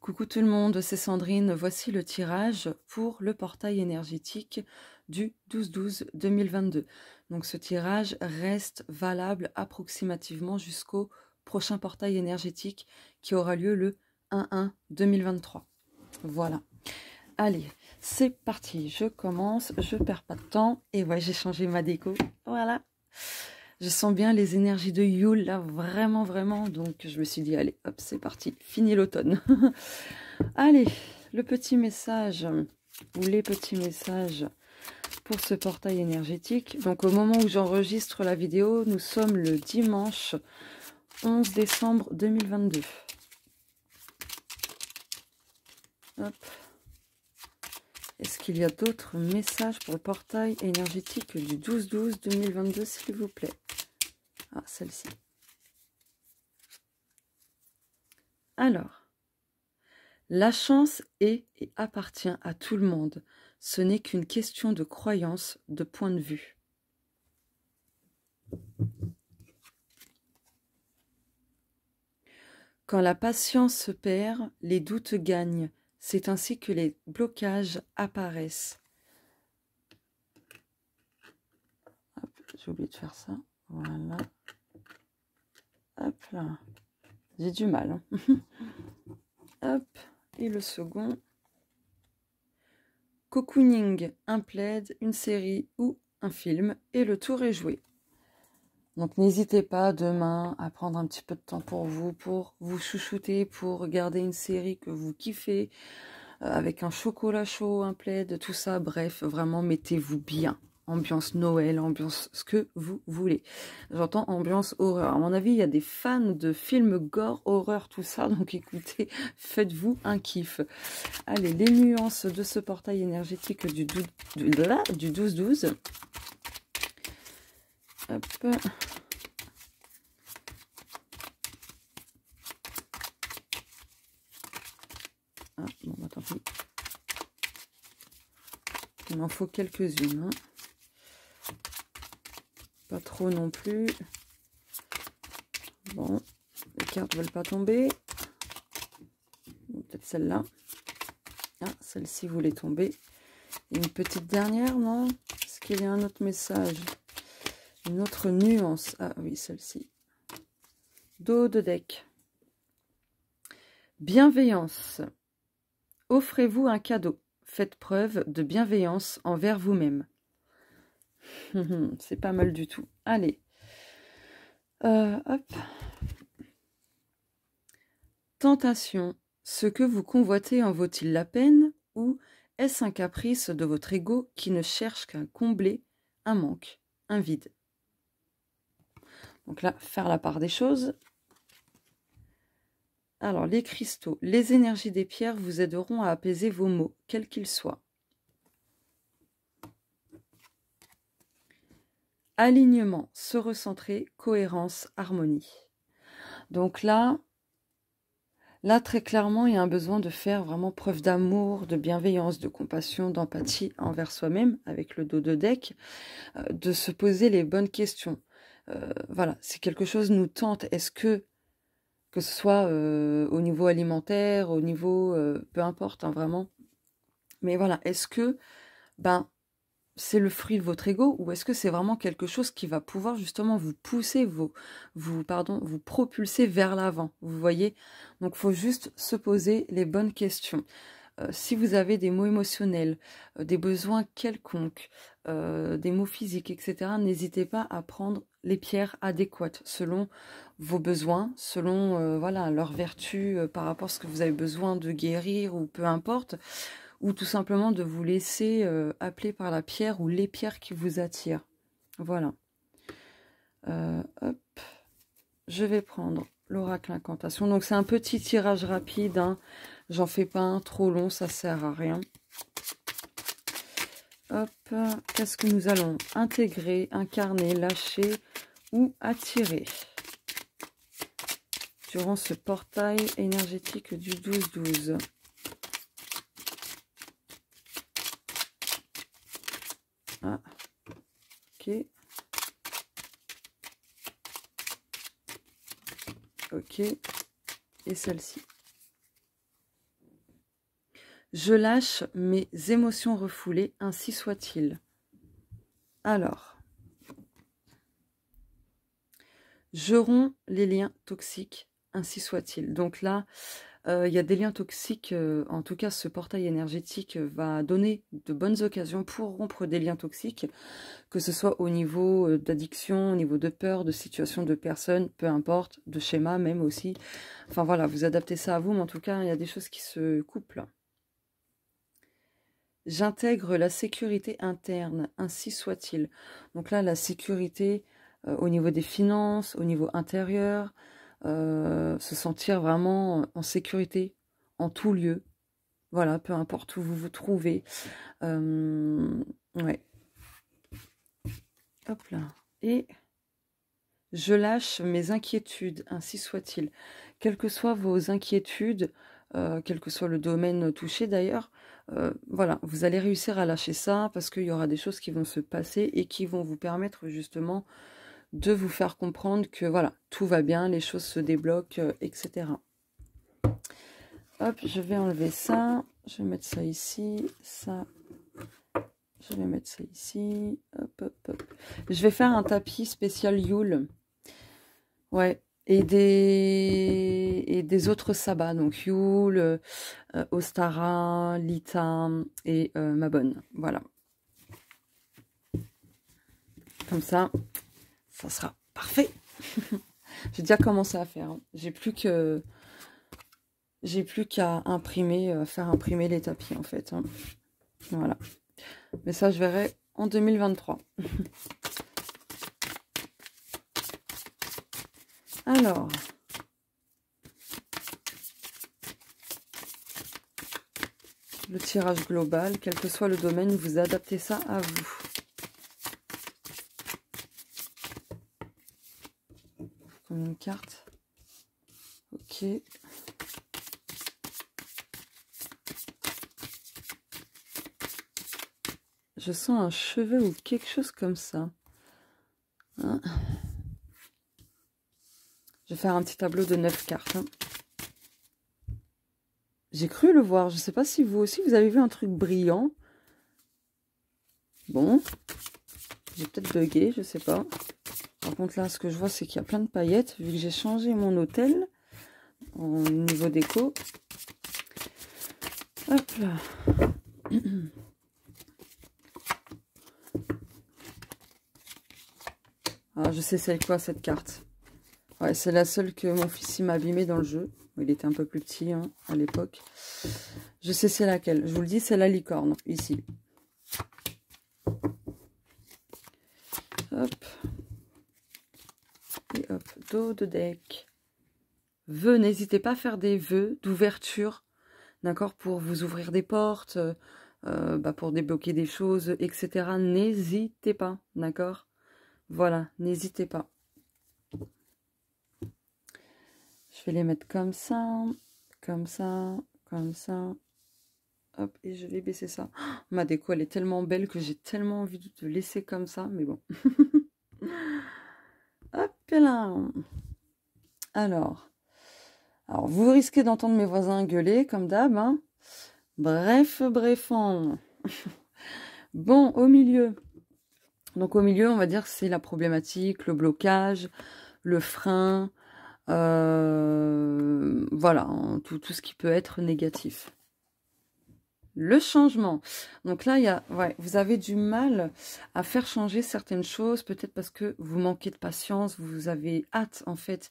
Coucou tout le monde, c'est Sandrine. Voici le tirage pour le portail énergétique du 12-12-2022. Donc ce tirage reste valable approximativement jusqu'au prochain portail énergétique qui aura lieu le 1-1-2023. Voilà. Allez, c'est parti. Je commence, je perds pas de temps. Et ouais, j'ai changé ma déco. Voilà. Je sens bien les énergies de Yule, là, vraiment, vraiment. Donc, je me suis dit, allez, hop, c'est parti. Fini l'automne. allez, le petit message, ou les petits messages pour ce portail énergétique. Donc, au moment où j'enregistre la vidéo, nous sommes le dimanche 11 décembre 2022. Hop. Est-ce qu'il y a d'autres messages pour le portail énergétique du 12-12-2022, s'il vous plaît Ah, celle-ci. Alors, la chance est et appartient à tout le monde. Ce n'est qu'une question de croyance, de point de vue. Quand la patience se perd, les doutes gagnent. C'est ainsi que les blocages apparaissent. J'ai oublié de faire ça. Voilà. Hop là. J'ai du mal. Hein. Hop. Et le second. Cocooning, un plaid, une série ou un film. Et le tour est joué. Donc n'hésitez pas demain à prendre un petit peu de temps pour vous, pour vous chouchouter, pour regarder une série que vous kiffez, euh, avec un chocolat chaud, un plaid, tout ça. Bref, vraiment mettez-vous bien. Ambiance Noël, ambiance ce que vous voulez. J'entends ambiance horreur. À mon avis, il y a des fans de films gore, horreur, tout ça. Donc écoutez, faites-vous un kiff. Allez, les nuances de ce portail énergétique du 12-12. Ah, bah, Il m'en faut quelques-unes. Hein. Pas trop non plus. Bon, les cartes ne veulent pas tomber. Peut-être celle-là. Ah, celle-ci voulait tomber. une petite dernière, non Est-ce qu'il y a un autre message une autre nuance. Ah oui, celle-ci. Dos de deck. Bienveillance. Offrez-vous un cadeau. Faites preuve de bienveillance envers vous-même. C'est pas mal du tout. Allez. Euh, Tentation. Ce que vous convoitez en vaut-il la peine ou est-ce un caprice de votre ego qui ne cherche qu'à combler un manque, un vide donc là, faire la part des choses. Alors, les cristaux, les énergies des pierres vous aideront à apaiser vos maux, quels qu'ils soient. Alignement, se recentrer, cohérence, harmonie. Donc là, là très clairement, il y a un besoin de faire vraiment preuve d'amour, de bienveillance, de compassion, d'empathie envers soi-même, avec le dos de deck, euh, de se poser les bonnes questions. Euh, voilà, si quelque chose nous tente, est-ce que, que ce soit euh, au niveau alimentaire, au niveau, euh, peu importe, hein, vraiment, mais voilà, est-ce que, ben, c'est le fruit de votre ego ou est-ce que c'est vraiment quelque chose qui va pouvoir justement vous pousser, vous, vous, pardon, vous propulser vers l'avant, vous voyez Donc, il faut juste se poser les bonnes questions. si vous avez des mots émotionnels, des besoins quelconques, euh, des mots physiques, etc., n'hésitez pas à prendre les pierres adéquates selon vos besoins, selon euh, voilà leur vertu euh, par rapport à ce que vous avez besoin de guérir ou peu importe, ou tout simplement de vous laisser appeler par la pierre ou les pierres qui vous attirent. Voilà. hop. Je vais prendre l'oracle incantation. Donc c'est un petit tirage rapide. Hein. J'en fais pas un trop long, ça sert à rien. Hop, qu'est-ce que nous allons intégrer, incarner, lâcher ou attirer durant ce portail énergétique du 12-12 Ah, ok. Ok. Et celle-ci. Je lâche mes émotions refoulées, ainsi soit-il. Alors, je romps les liens toxiques, ainsi soit-il. Donc là, euh, il y a des liens toxiques. Euh, en tout cas, ce portail énergétique euh, va donner de bonnes occasions pour rompre des liens toxiques, que ce soit au niveau d'addiction, au niveau de peur, de situation de personne, peu importe, de schéma même aussi. Enfin voilà, vous adaptez ça à vous, mais en tout cas, il y a des choses qui se couplent. J'intègre la sécurité interne, ainsi soit-il. Donc là, la sécurité euh, au niveau des finances, au niveau intérieur, euh, se sentir vraiment en sécurité en tout lieu. Voilà, peu importe où vous vous trouvez. Euh, ouais. Hop là. Et je lâche mes inquiétudes, ainsi soit-il. Quelles que soient vos inquiétudes, quel que soit le domaine touché d'ailleurs, euh, voilà, vous allez réussir à lâcher ça parce qu'il y aura des choses qui vont se passer et qui vont vous permettre justement de vous faire comprendre que voilà, tout va bien, les choses se débloquent, euh, etc. Hop, je vais enlever ça, je vais mettre ça ici, ça, je vais mettre ça ici, hop, hop, hop. Je vais faire un tapis spécial Yule. Ouais, et des, des autres sabbats, donc Yule, euh, Ostara, Lita et euh, Mabonne, Voilà. Comme ça, ça sera parfait. J'ai déjà commencé à faire. Hein. J'ai plus que. J'ai plus qu'à imprimer, euh, faire imprimer les tapis en fait. Hein. Voilà. Mais ça, je verrai en 2023. Alors, le tirage global, quel que soit le domaine, vous adaptez ça à vous. Comme une carte. Ok. Je sens un cheveu ou quelque chose comme ça. Hein un petit tableau de 9 cartes. Hein. J'ai cru le voir. Je sais pas si vous aussi, vous avez vu un truc brillant. Bon. J'ai peut-être bugué, je sais pas. Par contre, là, ce que je vois, c'est qu'il y a plein de paillettes. Vu que j'ai changé mon hôtel au niveau déco. Hop là. Ah, je sais c'est quoi cette carte. Ouais, c'est la seule que mon fils m'a abîmée dans le jeu. Il était un peu plus petit hein, à l'époque. Je sais c'est laquelle. Je vous le dis, c'est la licorne, ici. Hop. Et hop, dos de deck. Vœux, n'hésitez pas à faire des vœux d'ouverture, d'accord, pour vous ouvrir des portes, euh, bah, pour débloquer des choses, etc. N'hésitez pas, d'accord Voilà, n'hésitez pas. Je vais les mettre comme ça, comme ça, comme ça. Hop, et je vais baisser ça. ma déco, elle est tellement belle que j'ai tellement envie de te laisser comme ça, mais bon. Hop là Alors, alors vous risquez d'entendre mes voisins gueuler, comme d'hab. Hein. Bref, brefant. bon, au milieu. Donc au milieu, on va dire, c'est la problématique, le blocage, le frein, euh, voilà, hein, tout, ce qui peut être négatif. Le changement. Donc là, il y a, vous avez du mal à faire changer certaines choses, peut-être parce que vous manquez de patience, vous avez hâte en fait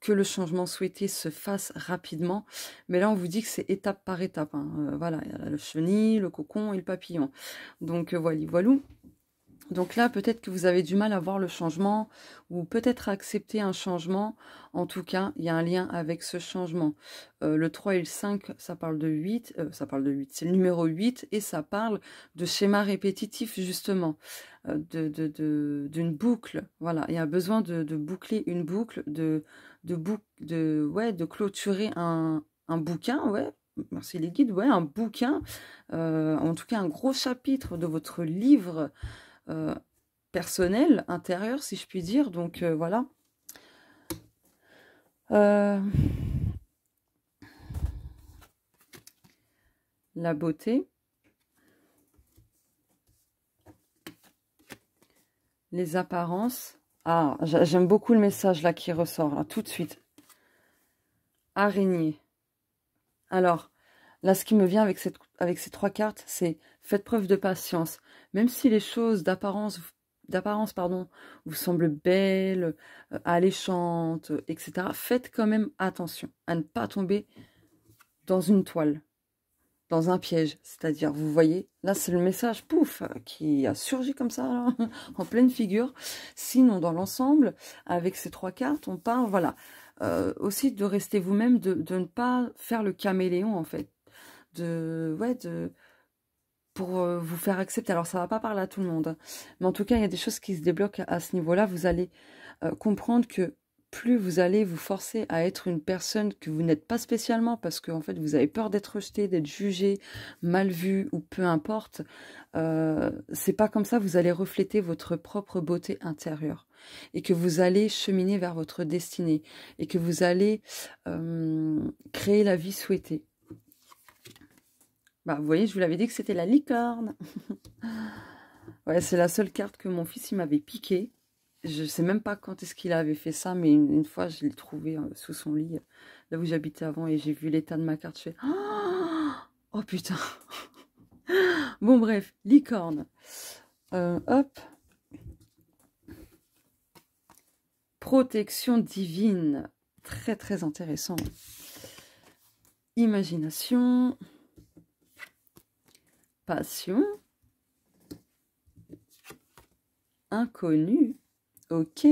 que le changement souhaité se fasse rapidement. Mais là, on vous dit que c'est étape par étape. Hein. Euh, voilà, il y a le chenille, le cocon et le papillon. Donc voilà euh, voilà, donc là, peut-être que vous avez du mal à voir le changement ou peut-être accepter un changement. En tout cas, il y a un lien avec ce changement. Euh, le 3 et le 5, ça parle de 8. Euh, ça parle de 8, c'est le numéro 8 et ça parle de schéma répétitif justement, d'une euh, de, de, boucle. Voilà, il y a besoin de, boucler une boucle, de, de, bouc de, ouais, de clôturer un, un bouquin, ouais, merci les guides, ouais, un bouquin, en tout cas un gros chapitre de votre livre. Euh, personnel, intérieur, si je puis dire. Donc euh, voilà. Euh, la beauté. Les apparences. Ah, j'aime beaucoup le message là qui ressort, tout de suite. Araignée. Alors, là, ce qui me vient avec, cette, avec ces trois cartes, c'est Faites preuve de patience. Même si les choses d'apparence d'apparence pardon, vous semblent belles, euh, alléchantes, etc., faites quand même attention à ne pas tomber dans une toile, dans un piège. C'est-à-dire, vous voyez, là c'est le message, pouf, qui a surgi comme ça, en pleine figure. Sinon, dans l'ensemble, avec ces trois cartes, on parle, voilà, euh, aussi de rester vous-même, de, de, ne pas faire le caméléon en fait. De, ouais, de, pour euh, vous faire accepter. Alors, ça va pas parler à tout le monde. Hein. Mais en tout cas, il y a des choses qui se débloquent à ce niveau-là. Vous allez euh, comprendre que plus vous allez vous forcer à être une personne que vous n'êtes pas spécialement parce que en fait vous avez peur d'être rejeté, d'être jugé, mal vu ou peu importe, euh, c'est pas comme ça vous allez refléter votre propre beauté intérieure et que vous allez cheminer vers votre destinée et que vous allez créer la vie souhaitée. Bah, vous voyez, je vous l'avais dit que c'était la licorne. ouais, c'est la seule carte que mon fils, il m'avait piquée. Je sais même pas quand est-ce qu'il avait fait ça, mais une, fois, je l'ai trouvé euh, sous son lit, euh, là où j'habitais avant, et j'ai vu l'état de ma carte. Je fais, oh, putain. bon, bref, licorne. Euh, hop. Protection divine. Très, très intéressant. Imagination. Inconnu. Ok.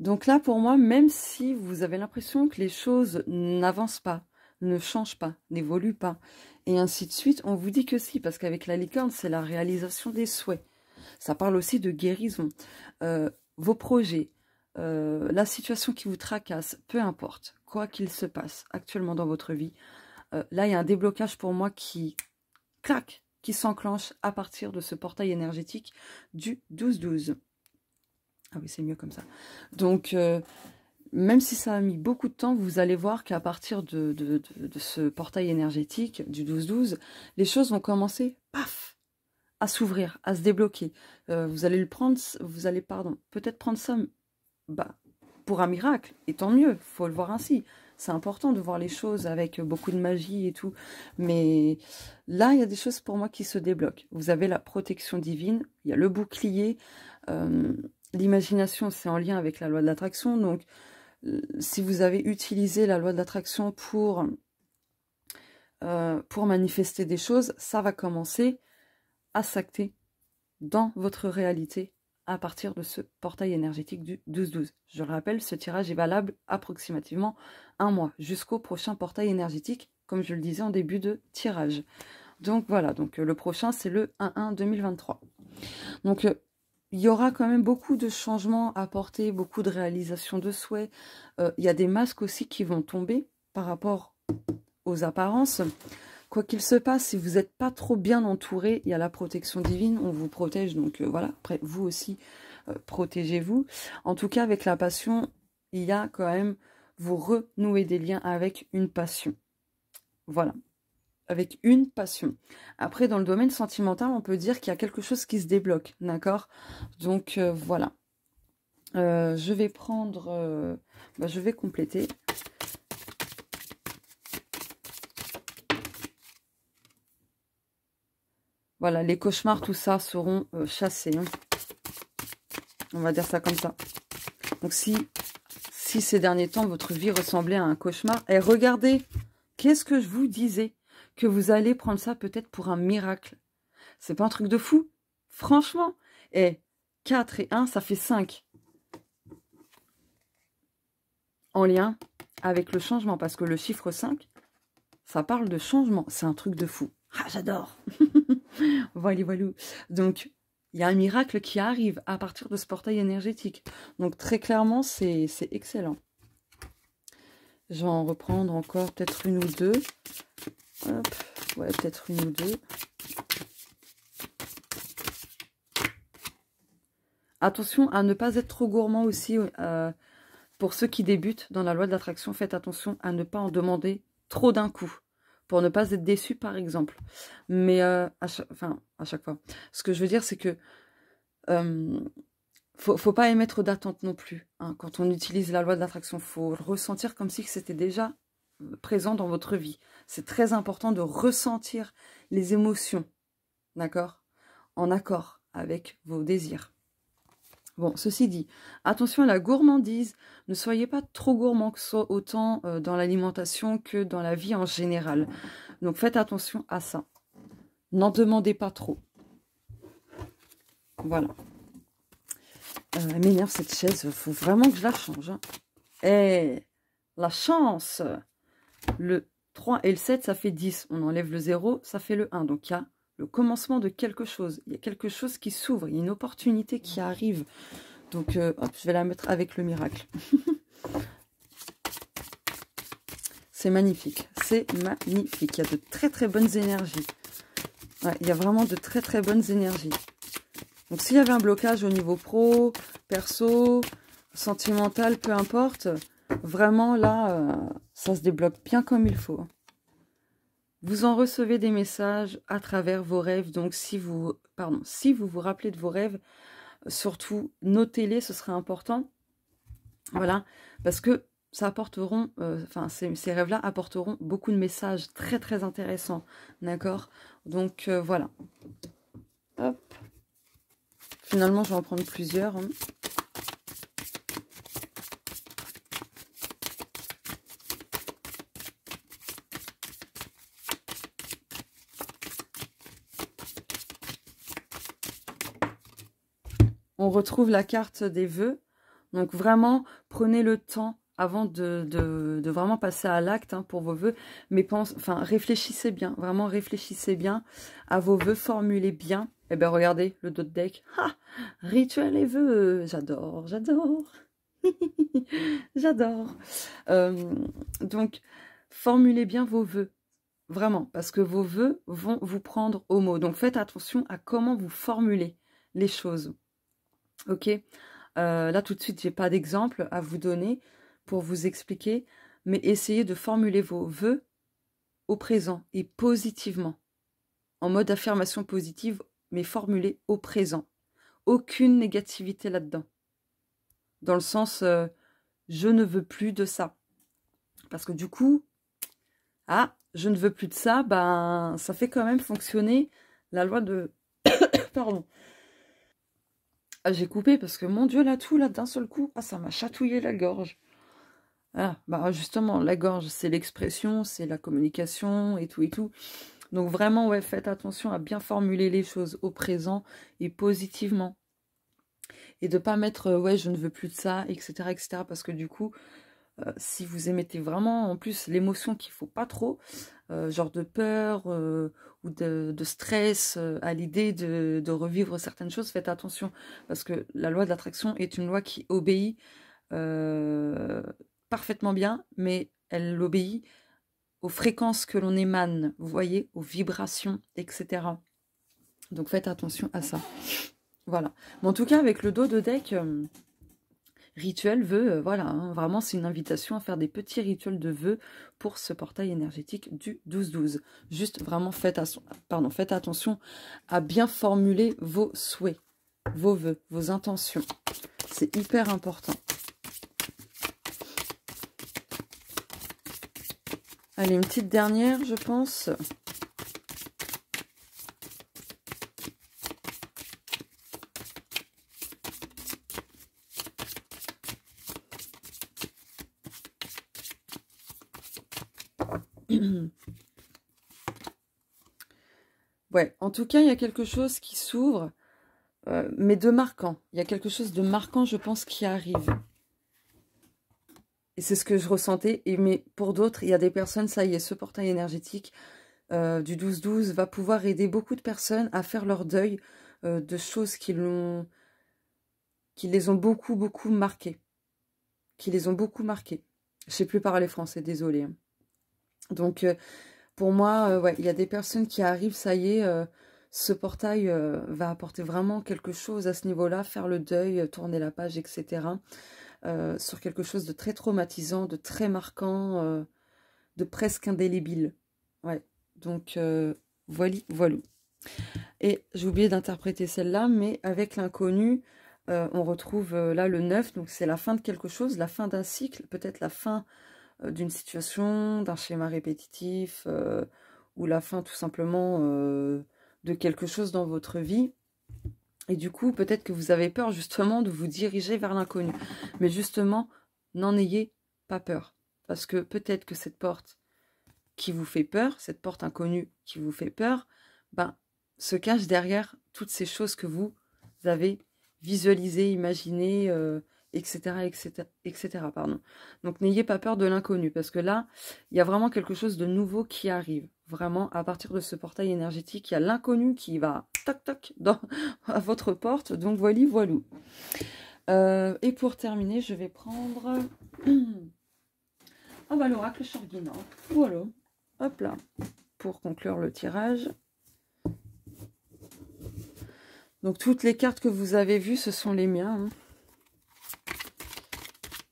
Donc là, pour moi, même si vous avez l'impression que les choses n'avancent pas, ne changent pas, n'évoluent pas, et ainsi de suite, on vous dit que si, parce qu'avec la licorne, c'est la réalisation des souhaits. Ça parle aussi de guérison. Euh, vos projets, euh, la situation qui vous tracasse, peu importe, quoi qu'il se passe actuellement dans votre vie, euh, là, il y a un déblocage pour moi qui claque, qui s'enclenche à partir de ce portail énergétique du 12-12. Ah oui, c'est mieux comme ça. Donc, euh, même si ça a mis beaucoup de temps, vous allez voir qu'à partir de, ce portail énergétique du 12-12, les choses vont commencer, paf, à s'ouvrir, à se débloquer. Euh, vous allez le prendre, vous allez, pardon, peut-être prendre ça bah, pour un miracle, et tant mieux, faut le voir ainsi c'est important de voir les choses avec beaucoup de magie et tout. Mais là, il y a des choses pour moi qui se débloquent. Vous avez la protection divine, il y a le bouclier. Euh, l'imagination, c'est en lien avec la loi de l'attraction. Donc, euh, si vous avez utilisé la loi de l'attraction pour, euh, pour manifester des choses, ça va commencer à s'acter dans votre réalité à partir de ce portail énergétique du 12-12. Je le rappelle, ce tirage est valable approximativement un mois jusqu'au prochain portail énergétique, comme je le disais en début de tirage. Donc voilà, donc euh, le prochain c'est le 1-1 2023. Donc euh, il y aura quand même beaucoup de changements à porter, beaucoup de réalisations de souhaits. Euh, il y a des masques aussi qui vont tomber par rapport aux apparences quoi qu'il se passe, si vous n'êtes pas trop bien entouré, il y a la protection divine, on vous protège. Donc euh, voilà, après, vous aussi, euh, protégez-vous. En tout cas, avec la passion, il y a quand même, vous renouez des liens avec une passion. Voilà, avec une passion. Après, dans le domaine sentimental, on peut dire qu'il y a quelque chose qui se débloque, d'accord Donc euh, voilà. je vais prendre, bah, je vais compléter Voilà, les cauchemars, tout ça, seront euh, chassés. Hein. On va dire ça comme ça. Donc, si, si ces derniers temps, votre vie ressemblait à un cauchemar, et regardez, qu'est-ce que je vous disais Que vous allez prendre ça peut-être pour un miracle. C'est pas un truc de fou Franchement Et 4 et 1, ça fait 5. En lien avec le changement, parce que le chiffre 5, ça parle de changement. C'est un truc de fou. Ah, j'adore Voilà, voilà. Donc, il y a un miracle qui arrive à partir de ce portail énergétique. Donc, très clairement, c'est excellent. Je vais en reprendre encore peut-être une ou deux. Hop, ouais, peut-être une ou deux. Attention à ne pas être trop gourmand aussi. Euh, pour ceux qui débutent dans la loi de l'attraction, faites attention à ne pas en demander trop d'un coup pour ne pas être déçu, par exemple. Mais, euh, à chaque, fois. Ce que je veux dire, c'est que euh, faut, faut pas émettre d'attente non plus. Hein. Quand on utilise la loi de l'attraction, faut ressentir comme si c'était déjà euh, présent dans votre vie. C'est très important de ressentir les émotions, d'accord En accord avec vos désirs. Bon, ceci dit, attention à la gourmandise. Ne soyez pas trop gourmand, que ce soit autant euh, dans l'alimentation que dans la vie en général. Donc faites attention à ça. N'en demandez pas trop. Voilà. Euh, elle cette chaise. Il faut vraiment que je la change. Hein. Eh, la chance Le 3 et le 7, ça fait 10. On enlève le 0, ça fait le 1. Donc il y a le commencement de quelque chose. Il y a quelque chose qui s'ouvre, il y a une opportunité qui arrive. Donc, euh, je vais la mettre avec le miracle. c'est magnifique, c'est magnifique. Il y a de très très bonnes énergies. il y a vraiment de très très bonnes énergies. Donc, s'il y avait un blocage au niveau pro, perso, sentimental, peu importe, vraiment là, euh, ça se débloque bien comme il faut. Vous en recevez des messages à travers vos rêves. Donc, si vous, pardon, si vous vous rappelez de vos rêves, surtout notez-les, ce sera important. Voilà, parce que ça apporteront, euh, enfin, ces, rêves-là apporteront beaucoup de messages très très intéressants. D'accord Donc, euh, voilà. Hop. Finalement, je vais en prendre plusieurs. Hein. on retrouve la carte des vœux. Donc vraiment, prenez le temps avant de, vraiment passer à l'acte hein, pour vos vœux. Mais pense, enfin, réfléchissez bien, vraiment réfléchissez bien à vos vœux, formulez bien. Eh bien regardez, le dos de deck. Ha rituel et vœux, j'adore, j'adore. j'adore. Euh, donc, formulez bien vos vœux. Vraiment, parce que vos vœux vont vous prendre au mot. Donc faites attention à comment vous formulez les choses. Ok euh, Là, tout de suite, je n'ai pas d'exemple à vous donner pour vous expliquer, mais essayez de formuler vos vœux au présent et positivement, en mode affirmation positive, mais formulée au présent. Aucune négativité là-dedans. Dans le sens, euh, je ne veux plus de ça. Parce que du coup, ah, je ne veux plus de ça, ben, ça fait quand même fonctionner la loi de... Pardon. Ah, j'ai coupé parce que mon Dieu, là, tout, là, d'un seul coup, ah, ça m'a chatouillé la gorge. Ah, bah justement, la gorge, c'est l'expression, c'est la communication et tout et tout. Donc vraiment, ouais, faites attention à bien formuler les choses au présent et positivement. Et de ne pas mettre, euh, ouais, je ne veux plus de ça, etc., etc., parce que du coup, euh, si vous émettez vraiment, en plus, l'émotion qu'il faut pas trop, euh, genre de peur euh, ou de, stress à l'idée de, revivre certaines choses, faites attention. Parce que la loi de l'attraction est une loi qui obéit parfaitement bien, mais elle obéit aux fréquences que l'on émane, vous voyez, aux vibrations, etc. Donc faites attention à ça. Voilà. en tout cas, avec le dos de deck... Rituel vœux, euh, voilà, hein, vraiment c'est une invitation à faire des petits rituels de vœux pour ce portail énergétique du 12-12. Juste vraiment faites, pardon, faites attention à bien formuler vos souhaits, vos vœux, vos intentions. C'est hyper important. Allez, une petite dernière, je pense. En tout cas, il y a quelque chose qui s'ouvre, euh, mais de marquant. Il y a quelque chose de marquant, je pense, qui arrive. Et c'est ce que je ressentais. Et, mais pour d'autres, il y a des personnes, ça y est, ce portail énergétique euh, du 12-12 va pouvoir aider beaucoup de personnes à faire leur deuil euh, de choses qui, l'ont, qui les ont beaucoup, beaucoup marquées. Qui les ont beaucoup marquées. Je ne sais plus parler français, désolé. Hein. Donc, pour moi, il y a des personnes qui arrivent, ça y est, ce portail euh, va apporter vraiment quelque chose à ce niveau-là, faire le deuil, euh, tourner la page, etc. Euh, sur quelque chose de très traumatisant, de très marquant, de presque indélébile. Ouais, donc voilà, voilà. Et j'ai oublié d'interpréter celle-là, mais avec l'inconnu, on retrouve là le 9, donc c'est la fin de quelque chose, la fin d'un cycle, peut-être la fin d'une situation, d'un schéma répétitif, ou la fin tout simplement de quelque chose dans votre vie. Et du coup, peut-être que vous avez peur justement de vous diriger vers l'inconnu. Mais justement, n'en ayez pas peur. Parce que peut-être que cette porte qui vous fait peur, cette porte inconnue qui vous fait peur, ben, se cache derrière toutes ces choses que vous avez visualisées, imaginées, etc., etc., etc. Pardon. Donc n'ayez pas peur de l'inconnu, parce que là, il y a vraiment quelque chose de nouveau qui arrive. Vraiment, à partir de ce portail énergétique, il y a l'inconnu qui va tac tac dans, à votre porte. Donc voilà, voilà. Euh, et pour terminer, je vais prendre... Ah bah l'oracle Voilà. Hop là. Pour conclure le tirage. Donc toutes les cartes que vous avez vues, ce sont les miens. Hein.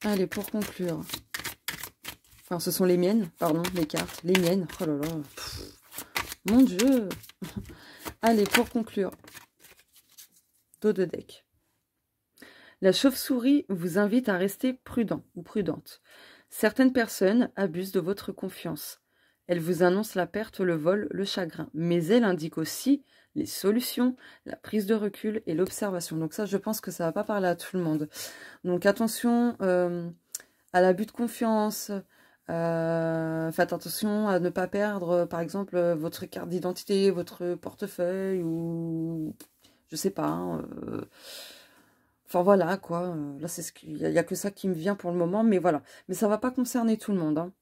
Allez, pour conclure ce sont les miennes, pardon, les cartes. Les miennes. Oh là là. mon Dieu. Allez, pour conclure. Dos de deck. La chauve-souris vous invite à rester prudent ou prudente. Certaines personnes abusent de votre confiance. Elle vous annonce la perte, le vol, le chagrin. Mais elle indique aussi les solutions, la prise de recul et l'observation. Donc ça, je pense que ça va pas parler à tout le monde. Donc attention euh, à l'abus de confiance, euh, faites attention à ne pas perdre, par exemple, votre carte d'identité, votre portefeuille ou... Je sais pas. Hein, euh. Enfin voilà, quoi. Là, c'est ce qu'il y, a que ça qui me vient pour le moment, mais voilà. Mais ça va pas concerner tout le monde. Hein.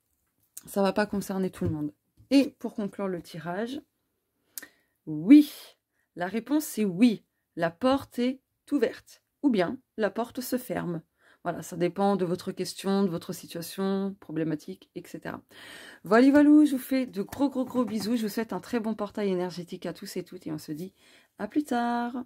Ça va pas concerner tout le monde. Et pour conclure le tirage, oui. La réponse c'est oui. La porte est ouverte. Ou bien la porte se ferme. Voilà, ça dépend de votre question, de votre situation, problématique, etc. Voilà, Valou, je vous fais de gros, gros, gros bisous. Je vous souhaite un très bon portail énergétique à tous et toutes et on se dit à plus tard.